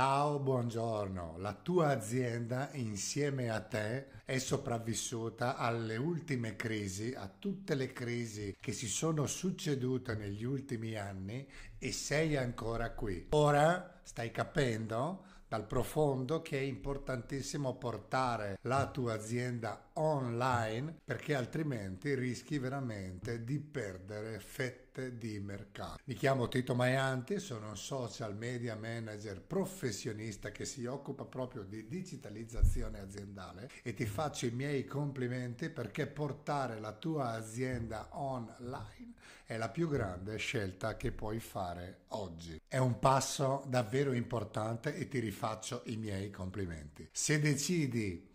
Ciao, buongiorno. La tua azienda insieme a te è sopravvissuta alle ultime crisi, a tutte le crisi che si sono succedute negli ultimi anni e sei ancora qui. Ora stai capendo dal profondo che è importantissimo portare la tua azienda online perché altrimenti rischi veramente di perdere fette di mercato. Mi chiamo Tito Maianti, sono un social media manager professionista che si occupa proprio di digitalizzazione aziendale e ti faccio i miei complimenti perché portare la tua azienda online è la più grande scelta che puoi fare oggi. È un passo davvero importante e ti rifaccio i miei complimenti. Se decidi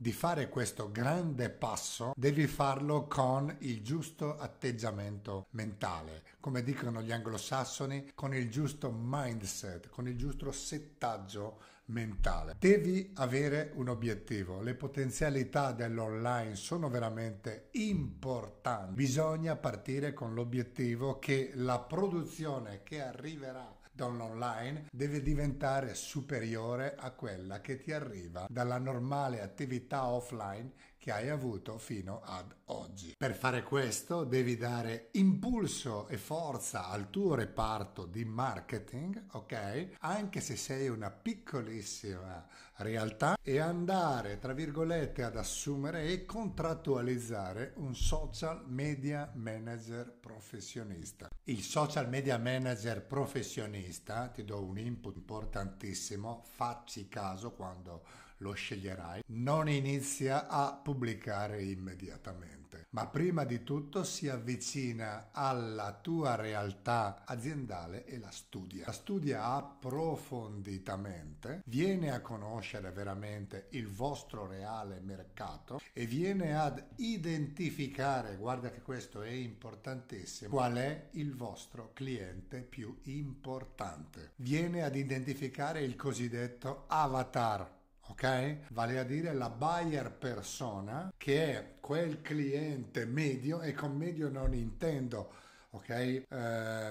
di fare questo grande passo devi farlo con il giusto atteggiamento mentale, come dicono gli anglosassoni, con il giusto mindset, con il giusto settaggio mentale. Devi avere un obiettivo, le potenzialità dell'online sono veramente importanti, bisogna partire con l'obiettivo che la produzione che arriverà dall'online deve diventare superiore a quella che ti arriva dalla normale attività offline che hai avuto fino ad oggi. Per fare questo devi dare impulso e forza al tuo reparto di marketing, ok? Anche se sei una piccolissima realtà e andare, tra virgolette, ad assumere e contrattualizzare un social media manager professionista. Il social media manager professionista, ti do un input importantissimo, facci caso quando lo sceglierai, non inizia a pubblicare immediatamente cliente, ma prima di tutto si avvicina alla tua realtà aziendale e la studia. La studia approfonditamente, viene a conoscere veramente il vostro reale mercato e viene ad identificare, guarda che questo è importantissimo, qual è il vostro cliente più importante. Viene ad identificare il cosiddetto avatar ok? Vale a dire la buyer persona che è quel cliente medio e con medio non intendo ok? Eh,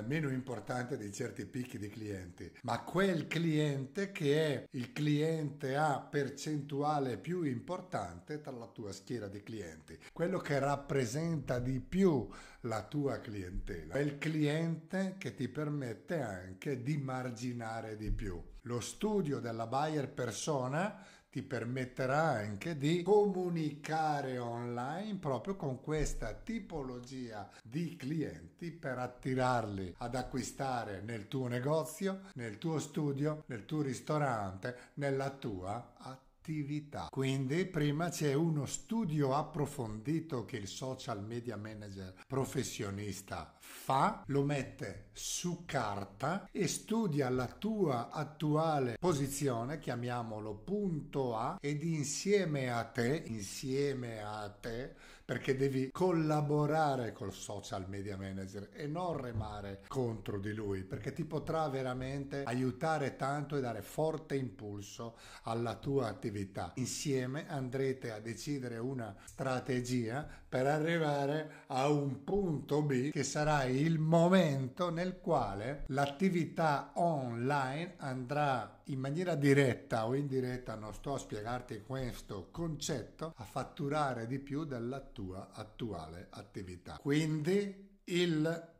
meno importante di certi picchi di clienti, ma quel cliente che è il cliente a percentuale più importante tra la tua schiera di clienti, quello che rappresenta di più la tua clientela, quel cliente che ti permette anche di marginare di più. Lo studio della buyer persona ti permetterà anche di comunicare online proprio con questa tipologia di clienti per attirarli ad acquistare nel tuo negozio, nel tuo studio, nel tuo ristorante, nella tua attività attività. Quindi prima c'è uno studio approfondito che il social media manager professionista fa, lo mette su carta e studia la tua attuale posizione, chiamiamolo punto A, ed insieme a te, insieme a te, perché devi collaborare col social media manager e non remare contro di lui perché ti potrà veramente aiutare tanto e dare forte impulso alla tua attività. Insieme andrete a decidere una strategia per arrivare a un punto B che sarà il momento nel quale l'attività online andrà in maniera diretta o indiretta, non sto a spiegarti questo concetto, a fatturare di più dell'attività tua attuale attività. Quindi il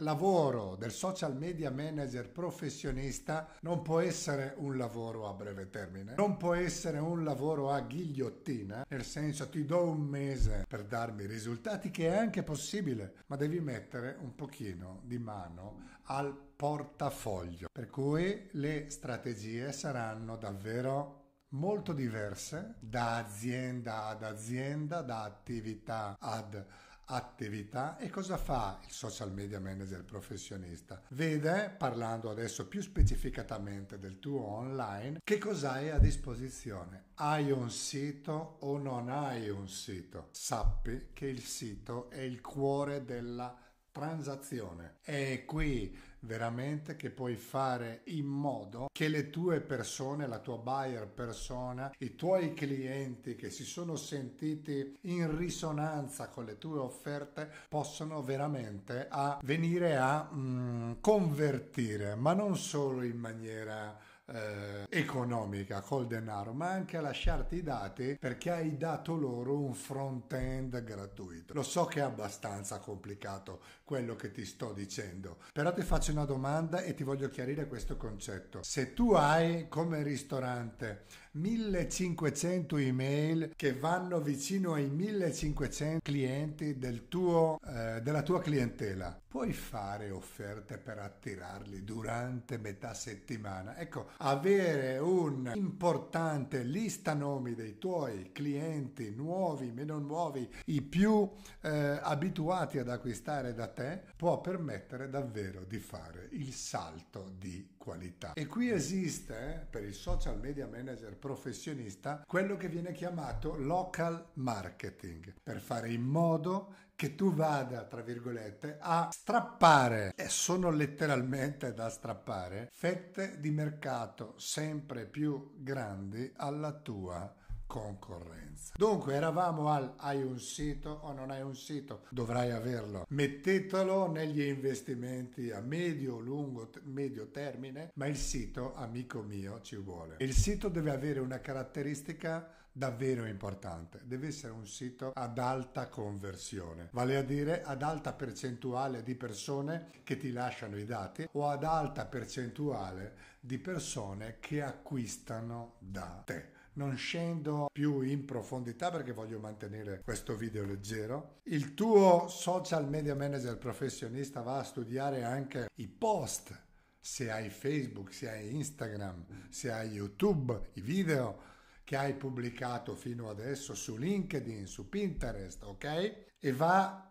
lavoro del social media manager professionista non può essere un lavoro a breve termine, non può essere un lavoro a ghigliottina, nel senso ti do un mese per darmi risultati, che è anche possibile, ma devi mettere un pochino di mano al portafoglio. Per cui le strategie saranno davvero molto diverse da azienda ad azienda, da attività ad attività e cosa fa il social media manager professionista? Vede, parlando adesso più specificatamente del tuo online, che cosa hai a disposizione. Hai un sito o non hai un sito? Sappi che il sito è il cuore della transazione. È qui veramente che puoi fare in modo che le tue persone, la tua buyer persona, i tuoi clienti che si sono sentiti in risonanza con le tue offerte possono veramente a venire a mm, convertire, ma non solo in maniera eh, economica col denaro, ma anche a lasciarti i dati perché hai dato loro un front-end gratuito. Lo so che è abbastanza complicato quello che ti sto dicendo, però ti faccio una domanda e ti voglio chiarire questo concetto. Se tu hai come ristorante 1500 email che vanno vicino ai 1500 clienti del tuo, eh, della tua clientela, puoi fare offerte per attirarli durante metà settimana. Ecco, avere un'importante lista nomi dei tuoi clienti nuovi, meno nuovi, i più eh, abituati ad acquistare da te, può permettere davvero di fare il salto di qualità. E qui esiste eh, per il social media manager professionista quello che viene chiamato local marketing per fare in modo che tu vada, tra virgolette, a strappare, e sono letteralmente da strappare, fette di mercato sempre più grandi alla tua concorrenza. Dunque eravamo al hai un sito o non hai un sito, dovrai averlo. Mettetelo negli investimenti a medio lungo medio termine, ma il sito, amico mio, ci vuole. Il sito deve avere una caratteristica davvero importante, deve essere un sito ad alta conversione, vale a dire ad alta percentuale di persone che ti lasciano i dati o ad alta percentuale di persone che acquistano da te. Non scendo più in profondità perché voglio mantenere questo video leggero. Il tuo social media manager professionista va a studiare anche i post se hai Facebook, se hai Instagram, se hai YouTube, i video, che hai pubblicato fino adesso su LinkedIn, su Pinterest, ok? E va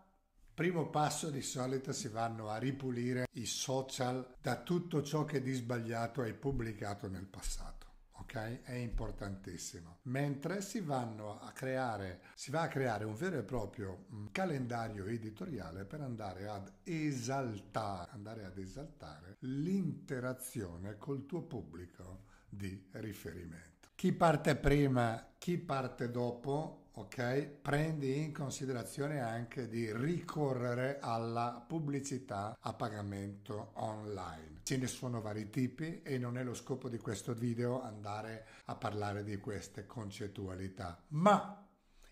primo passo di solito si vanno a ripulire i social da tutto ciò che di sbagliato hai pubblicato nel passato. Ok? È importantissimo. Mentre si vanno a creare, si va a creare un vero e proprio mm, calendario editoriale per andare ad esaltare, andare ad esaltare l'interazione col tuo pubblico di riferimento chi parte prima, chi parte dopo, ok? Prendi in considerazione anche di ricorrere alla pubblicità a pagamento online. Ce ne sono vari tipi e non è lo scopo di questo video andare a parlare di queste concettualità, ma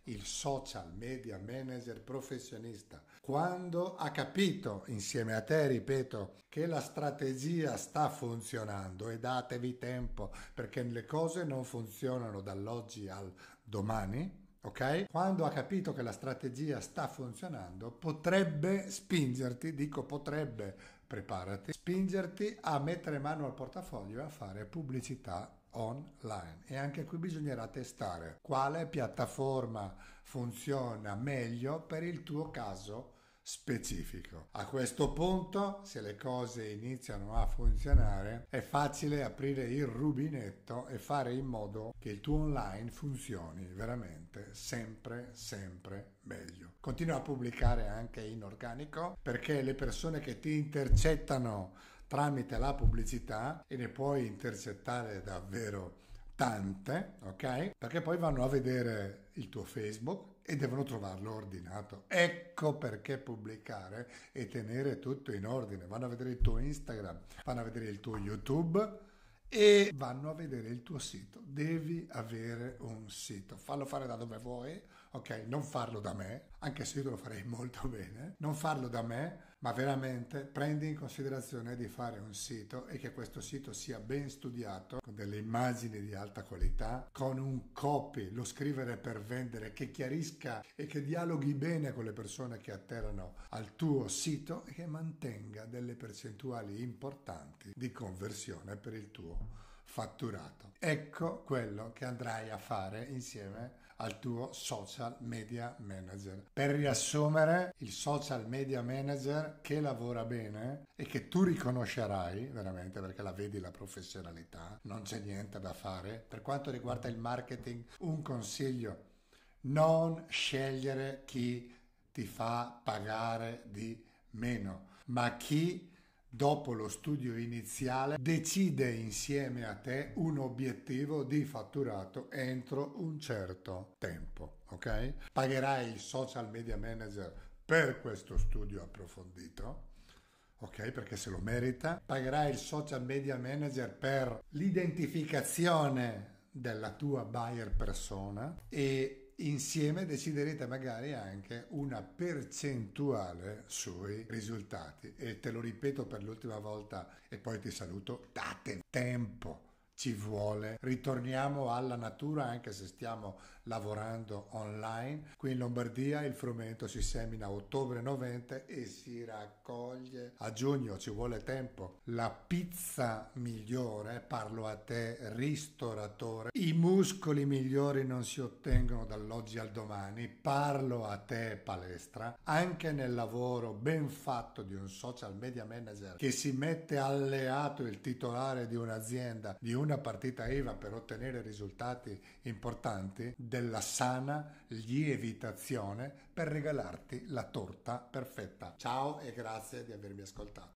il social media manager professionista, quando ha capito, insieme a te ripeto, che la strategia sta funzionando e datevi tempo perché le cose non funzionano dall'oggi al domani, ok? Quando ha capito che la strategia sta funzionando, potrebbe spingerti, dico potrebbe, preparati, spingerti a mettere mano al portafoglio e a fare pubblicità online e anche qui bisognerà testare quale piattaforma funziona meglio per il tuo caso specifico. A questo punto, se le cose iniziano a funzionare, è facile aprire il rubinetto e fare in modo che il tuo online funzioni veramente sempre, sempre meglio. Continua a pubblicare anche in organico perché le persone che ti intercettano tramite la pubblicità e ne puoi intercettare davvero tante, ok? Perché poi vanno a vedere il tuo Facebook e devono trovarlo ordinato. Ecco perché pubblicare e tenere tutto in ordine. Vanno a vedere il tuo Instagram, vanno a vedere il tuo YouTube e vanno a vedere il tuo sito. Devi avere un sito. Fallo fare da dove vuoi ok, non farlo da me, anche se io te lo farei molto bene, non farlo da me, ma veramente prendi in considerazione di fare un sito e che questo sito sia ben studiato, con delle immagini di alta qualità, con un copy, lo scrivere per vendere, che chiarisca e che dialoghi bene con le persone che atterrano al tuo sito e che mantenga delle percentuali importanti di conversione per il tuo fatturato. Ecco quello che andrai a fare insieme al tuo social media manager. Per riassumere, il social media manager che lavora bene e che tu riconoscerai veramente perché la vedi la professionalità, non c'è niente da fare. Per quanto riguarda il marketing, un consiglio, non scegliere chi ti fa pagare di meno, ma chi dopo lo studio iniziale, decide insieme a te un obiettivo di fatturato entro un certo tempo, ok? Pagherai il social media manager per questo studio approfondito. Ok, perché se lo merita, pagherai il social media manager per l'identificazione della tua buyer persona e insieme deciderete magari anche una percentuale sui risultati. E te lo ripeto per l'ultima volta e poi ti saluto, date tempo ci vuole. Ritorniamo alla natura anche se stiamo lavorando online. Qui in Lombardia il frumento si semina a ottobre-novembre e si raccoglie a giugno, ci vuole tempo. La pizza migliore, parlo a te ristoratore, i muscoli migliori non si ottengono dall'oggi al domani, parlo a te palestra, anche nel lavoro ben fatto di un social media manager che si mette alleato il titolare di un'azienda, di un una partita IVA per ottenere risultati importanti, della sana lievitazione per regalarti la torta perfetta. Ciao e grazie di avermi ascoltato.